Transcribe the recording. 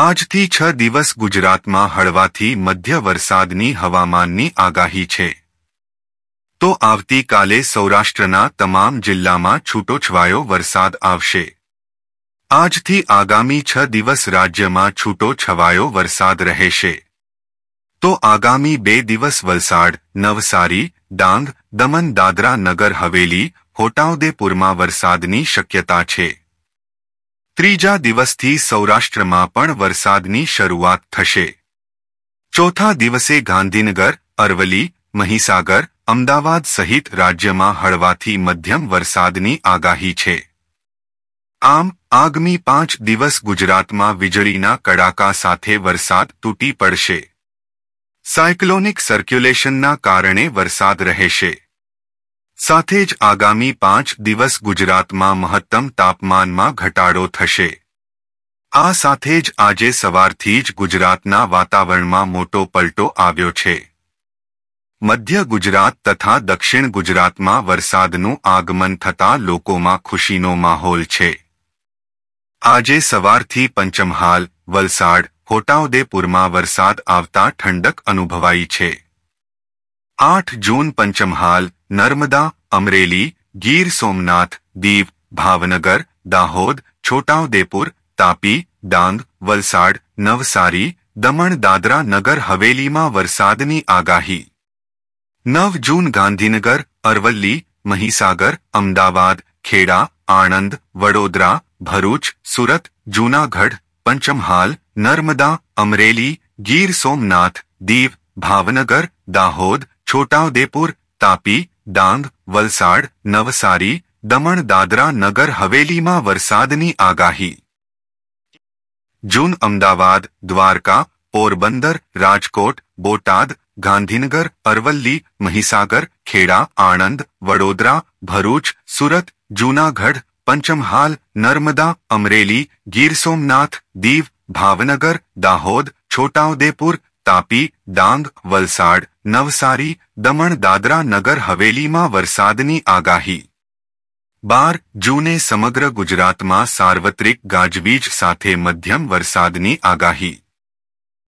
આજથી છ દિવસ ગુજરાતમાં હળવાથી મધ્ય વરસાદની હવામાનની આગાહી છે તો આવતીકાલે સૌરાષ્ટ્રના તમામ જિલ્લામાં છૂટોછવાયો વરસાદ આવશે આજથી આગામી છ દિવસ રાજ્યમાં છૂટોછવાયો વરસાદ રહેશે તો આગામી બે દિવસ વલસાડ નવસારી ડાંગ દમણ દાદરા નગર હવેલી હોટાઉદેપુરમાં વરસાદની શક્યતા છે ત્રીજા દિવસથી સૌરાષ્ટ્રમાં પણ વરસાદની શરૂઆત થશે ચોથા દિવસે ગાંધીનગર અરવલી મહીસાગર અમદાવાદ સહિત રાજ્યમાં હળવાથી મધ્યમ વરસાદની આગાહી છે આમ આગામી પાંચ દિવસ ગુજરાતમાં વીજળીના કડાકા સાથે વરસાદ તૂટી પડશે સાયક્લોનિક સર્ક્યુલેશનના કારણે વરસાદ રહેશે સાથે જ આગામી પાંચ દિવસ ગુજરાતમાં મહત્તમ તાપમાનમાં ઘટાડો થશે આ સાથે જ આજે સવારથી જ ગુજરાતના વાતાવરણમાં મોટો પલટો આવ્યો છે મધ્ય ગુજરાત તથા દક્ષિણ ગુજરાતમાં વરસાદનું આગમન થતા લોકોમાં ખુશીનો માહોલ છે આજે સવારથી પંચમહાલ વલસાડ છોટાઉદેપુરમાં વરસાદ આવતા ઠંડક અનુભવાઈ છે આઠ જૂન પંચમહાલ नर्मदा अमरेली गिर सोमनाथ दीव भावनगर दाहोद छोटाउदेपुर तापी डांग वलसाड नवसारी दमण दादरा नगर हवेली में वरसाद आगाही नव जून गांधीनगर अरवली महीसागर अमदावाद खेड़ा आणंद वडोदरा भरूच सूरत जूनागढ़ पंचमहाल नर्मदा अमरेली गिर सोमनाथ दीव भावनगर दाहोद छोटाउदेपुर तापी डांग वलसाड नवसारी दमण दादरा नगर हवेली में वरसाद आगाही जून अमदावाद द्वारका पोरबंदर राजकोट बोटाद गांधीनगर अरवली महिसागर खेड़ा आणंद वडोदरा भरूच सूरत जूनागढ़ पंचमहाल नर्मदा अमरेली गीर सोमनाथ दीव भावनगर दाहोद छोटाउदेपुर तापी डांग वलसाड़ નવસારી દમણ દાદરા નગર હવેલીમાં વરસાદની આગાહી બાર જૂને સમગ્ર ગુજરાતમાં સાર્વત્રિક ગાજવીજ સાથે મધ્યમ વરસાદની આગાહી